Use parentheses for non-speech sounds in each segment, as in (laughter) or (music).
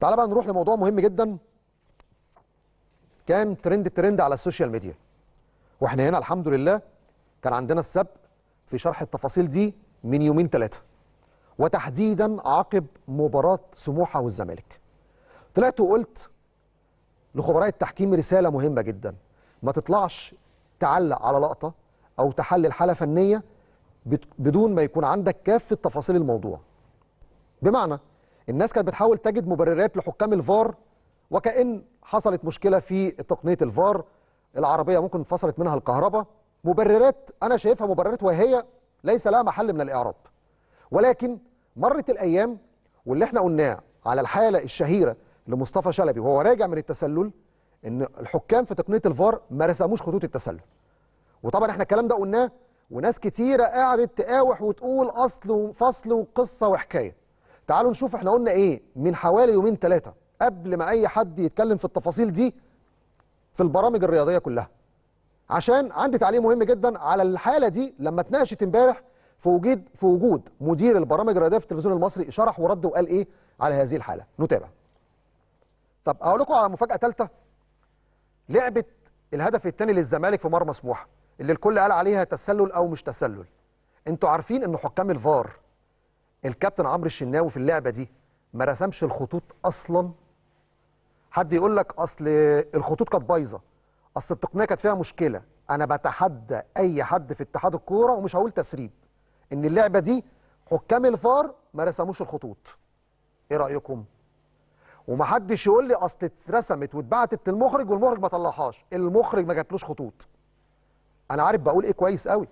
تعال بقى نروح لموضوع مهم جدا كان ترند ترند على السوشيال ميديا واحنا هنا الحمد لله كان عندنا السبق في شرح التفاصيل دي من يومين ثلاثه وتحديدا عقب مباراه سموحه والزمالك طلعت وقلت لخبراء التحكيم رساله مهمه جدا ما تطلعش تعلق على لقطه او تحلل حاله فنيه بدون ما يكون عندك كافه تفاصيل الموضوع بمعنى الناس كانت بتحاول تجد مبررات لحكام الفار وكأن حصلت مشكلة في تقنية الفار العربية ممكن فصلت منها الكهرباء مبررات أنا شايفها مبررات وهي ليس لها محل من الإعراب ولكن مرت الأيام واللي احنا قلناه على الحالة الشهيرة لمصطفى شلبي وهو راجع من التسلل ان الحكام في تقنية الفار ما رسموش خطوط التسلل وطبعا احنا الكلام ده قلناه وناس كتيرة قعدت تقاوح وتقول أصل وفصل وقصة وحكاية تعالوا نشوف احنا قلنا ايه من حوالي يومين ثلاثه قبل ما اي حد يتكلم في التفاصيل دي في البرامج الرياضيه كلها عشان عندي تعليق مهم جدا على الحاله دي لما اتناقشت امبارح في وجود في وجود مدير البرامج الرياضيه في التلفزيون المصري شرح ورد وقال ايه على هذه الحاله نتابع طب اقول لكم على مفاجاه ثالثه لعبه الهدف الثاني للزمالك في مرمى سموحه اللي الكل قال عليها تسلل او مش تسلل انتوا عارفين ان حكام الفار الكابتن عمرو الشناوي في اللعبه دي ما رسمش الخطوط اصلا حد يقول لك اصل الخطوط كانت بايظه اصل التقنيه كانت فيها مشكله انا بتحدى اي حد في اتحاد الكوره ومش هقول تسريب ان اللعبه دي حكام الفار ما رسموش الخطوط ايه رايكم ومحدش يقول لي اصل اترسمت واتبعتت للمخرج والمخرج ما طلعهاش المخرج ما جاتلوش خطوط انا عارف بقول ايه كويس قوي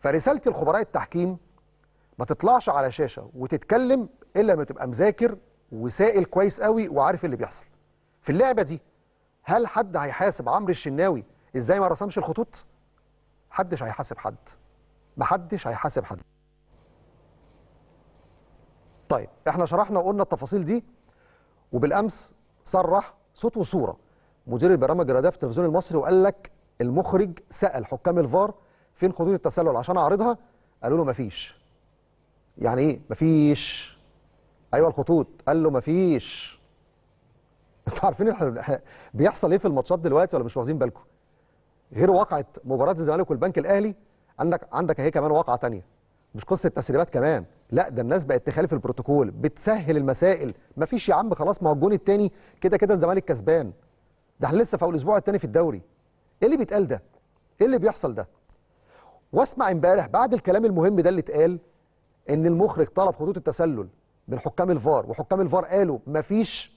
فرسالتي لخبراء التحكيم ما تطلعش على شاشه وتتكلم الا لما تبقى مذاكر وسائل كويس قوي وعارف اللي بيحصل في اللعبه دي هل حد هيحاسب عمرو الشناوي ازاي ما رسمش الخطوط محدش هيحاسب حد محدش هيحاسب حد طيب احنا شرحنا وقلنا التفاصيل دي وبالامس صرح صوت وصوره مدير البرامج الرياضيه في التلفزيون المصري وقال لك المخرج سال حكام الفار فين خطوط التسلل عشان اعرضها قالوا له مفيش يعني ايه مفيش ايوه الخطوط قال له مفيش (laughs) انتوا عارفين احنا (laughs) بيحصل ايه في الماتشات دلوقتي ولا مش واخدين بالكم غير واقعه مباراه الزمالك والبنك الاهلي عندك عندك اهي كمان واقعه تانية مش قصه تسريبات كمان لا ده الناس بقت تخالف البروتوكول بتسهل المسائل مفيش يا عم خلاص ما هو الجون الثاني كده كده الزمالك كسبان ده احنا لسه في اول اسبوع الثاني في الدوري ايه اللي بيتقال ده ايه اللي بيحصل ده واسمع امبارح بعد الكلام المهم ده اللي اتقال ان المخرج طلب خطوط التسلل من حكام الفار وحكام الفار قالوا مفيش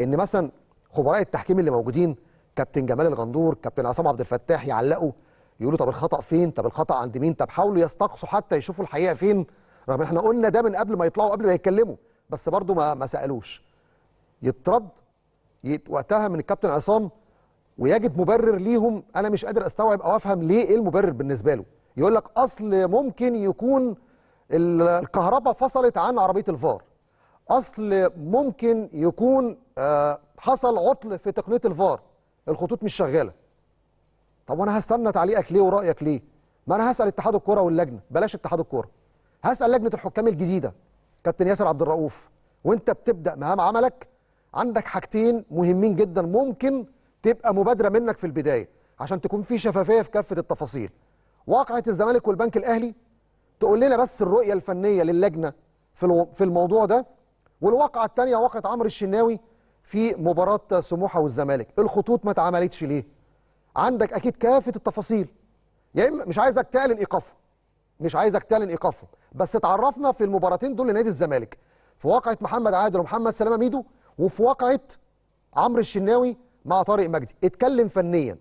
ان مثلا خبراء التحكيم اللي موجودين كابتن جمال الغندور كابتن عصام عبد الفتاح يعلقوا يقولوا طب الخطا فين طب الخطا عند مين طب حاولوا يستقصوا حتى يشوفوا الحقيقه فين رغم احنا قلنا ده من قبل ما يطلعوا قبل ما يتكلموا بس برضه ما ما سالوش يترد وقتها من الكابتن عصام ويجد مبرر ليهم انا مش قادر استوعب او افهم ليه ايه المبرر بالنسبه له يقول لك اصل ممكن يكون الكهرباء فصلت عن عربيه الفار اصل ممكن يكون آه، حصل عطل في تقنيه الفار الخطوط مش شغاله طب وانا هستنى تعليقك ليه ورايك ليه ما انا هسال اتحاد الكوره واللجنه بلاش اتحاد الكوره هسال لجنه الحكام الجديده كابتن ياسر عبد الرؤوف وانت بتبدا مهام عملك عندك حاجتين مهمين جدا ممكن تبقى مبادره منك في البدايه عشان تكون في شفافيه في كافه التفاصيل واقعه الزمالك والبنك الاهلي تقول لنا بس الرؤية الفنية للجنة في في الموضوع ده والواقعة الثانية واقعة عمرو الشناوي في مباراة سموحة والزمالك الخطوط ما اتعملتش ليه عندك أكيد كافة التفاصيل يا إما مش عايزك تعلن إيقافهم مش عايزك تعلن إيقافهم بس اتعرفنا في المباراتين دول لنادي الزمالك في واقعة محمد عادل ومحمد سلامة ميدو وفي واقعة عمرو الشناوي مع طارق مجدي اتكلم فنيا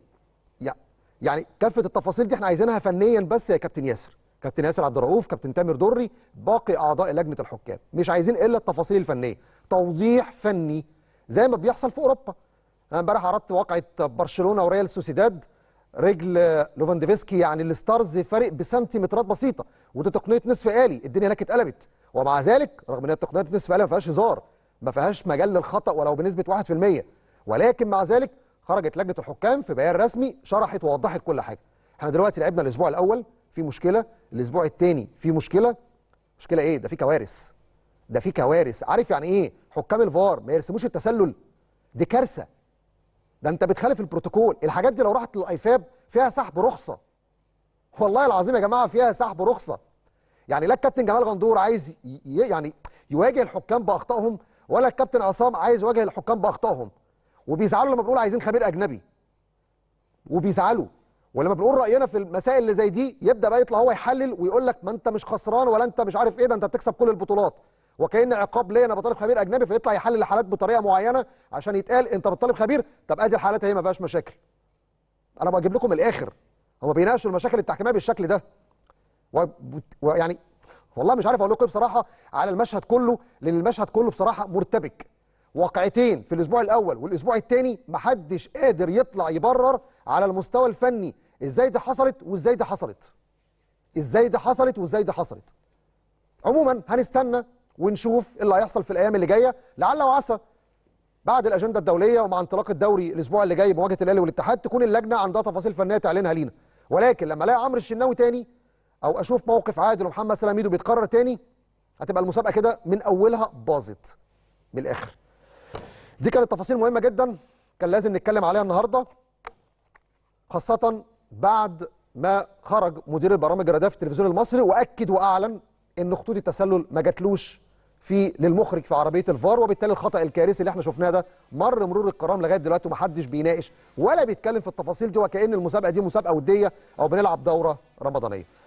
يعني كافة التفاصيل دي احنا عايزينها فنيا بس يا كابتن ياسر كابتن ياسر عبد الرؤوف كابتن تامر دري باقي اعضاء لجنه الحكام مش عايزين الا التفاصيل الفنيه توضيح فني زي ما بيحصل في اوروبا انا امبارح عرضت واقعه برشلونه وريال سوسيداد رجل لوفانديفسكي يعني الستارز فارق بسنتيمترات بسيطه ودي تقنيه نصف الي الدنيا هناك اتقلبت ومع ذلك رغم ان تقنيه نصف الي ما فيهاش هزار ما فيهاش مجال للخطا ولو بنسبه 1% ولكن مع ذلك خرجت لجنه الحكام في بيان رسمي شرحت ووضحت كل حاجه احنا دلوقتي لعبنا الاسبوع الاول في مشكله الاسبوع الثاني في مشكله مشكله ايه ده في كوارث ده في كوارث عارف يعني ايه حكام الفار ما يرسموش التسلل دي كارثه ده انت بتخالف البروتوكول الحاجات دي لو راحت للايفاب فيها سحب رخصه والله العظيم يا جماعه فيها سحب رخصه يعني لا الكابتن جمال غندور عايز ي... يعني يواجه الحكام باخطائهم ولا الكابتن عصام عايز يواجه الحكام باخطائهم وبيزعلوا لما بنقول عايزين خبير اجنبي وبيزعلوا ولما بنقول راينا في المسائل اللي زي دي يبدا بقى يطلع هو يحلل ويقول لك ما انت مش خسران ولا انت مش عارف ايه ده انت بتكسب كل البطولات وكان عقاب ليا انا بطالب خبير اجنبي فيطلع يحلل الحالات بطريقه معينه عشان يتقال انت بتطالب خبير طب ادي الحالات اهي ما فيهاش مشاكل انا بجيب لكم الاخر هو بيناقشوا المشاكل التحكيميه بالشكل ده ويعني والله مش عارف اقول لكم إيه بصراحه على المشهد كله لان المشهد كله بصراحه مرتبك واقعتين في الاسبوع الاول والاسبوع الثاني محدش قادر يطلع يبرر على المستوى الفني ازاي دي حصلت وازاي دي حصلت ازاي دي حصلت وازاي دي حصلت عموما هنستنى ونشوف إيه اللي هيحصل في الايام اللي جايه لعل وعسى بعد الاجنده الدوليه ومع انطلاق الدوري الاسبوع اللي جاي بمواجهه الاهلي والاتحاد تكون اللجنه عندها تفاصيل فنيه تعلنها لينا ولكن لما الاقي عمرو الشناوي تاني او اشوف موقف عادل ومحمد سلام ايده بيتكرر تاني هتبقى المسابقه كده من اولها باظت من الاخر دي كانت تفاصيل مهمه جدا كان لازم نتكلم عليها النهارده خاصة بعد ما خرج مدير البرامج الراديو في التلفزيون المصري واكد واعلن ان خطوط التسلل ما جاتلوش في للمخرج في عربيه الفار وبالتالي الخطا الكارثي اللي احنا شفناه ده مر مرور الكرام لغايه دلوقتي ومحدش بيناقش ولا بيتكلم في التفاصيل دي وكان المسابقه دي مسابقه وديه او بنلعب دوره رمضانيه